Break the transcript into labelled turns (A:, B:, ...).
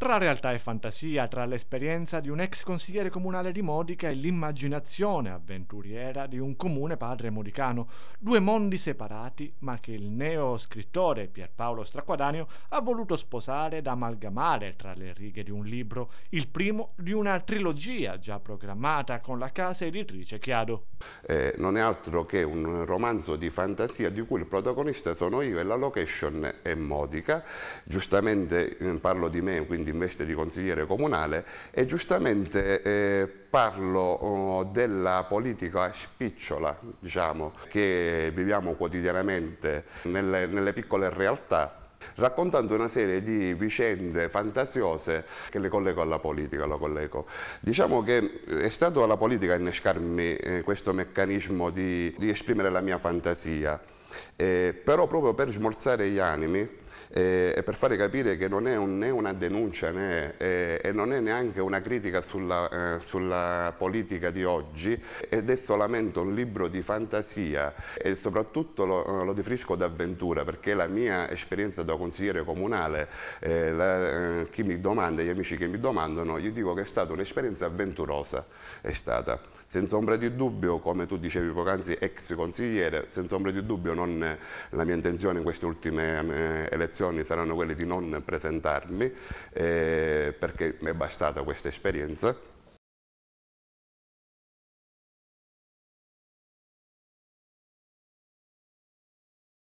A: Tra realtà e fantasia, tra l'esperienza di un ex consigliere comunale di Modica e l'immaginazione avventuriera di un comune padre modicano, due mondi separati ma che il neo scrittore Pierpaolo Straquadanio ha voluto sposare ed amalgamare tra le righe di un libro, il primo di una trilogia già programmata con la casa editrice Chiado.
B: Eh, non è altro che un romanzo di fantasia di cui il protagonista sono io e la location è Modica, giustamente eh, parlo di me, quindi quindi veste di consigliere comunale e giustamente eh, parlo oh, della politica spicciola diciamo, che viviamo quotidianamente nelle, nelle piccole realtà raccontando una serie di vicende fantasiose che le collego alla politica. Collego. Diciamo che eh, è stato alla politica innescarmi eh, questo meccanismo di, di esprimere la mia fantasia eh, però proprio per smorzare gli animi eh, e per fare capire che non è un, né una denuncia né, eh, e non è neanche una critica sulla, eh, sulla, politica di oggi ed è solamente un libro di fantasia e soprattutto lo, eh, lo definisco d'avventura perché la mia esperienza da consigliere comunale, eh, la, chi mi domanda, gli amici che mi domandano, gli dico che è stata un'esperienza avventurosa, è stata. Senza ombra di dubbio, come tu dicevi poc'anzi, ex consigliere, senza ombra di dubbio non, eh, la mia intenzione in queste ultime eh, elezioni saranno quelle di non presentarmi eh, perché mi è bastata questa esperienza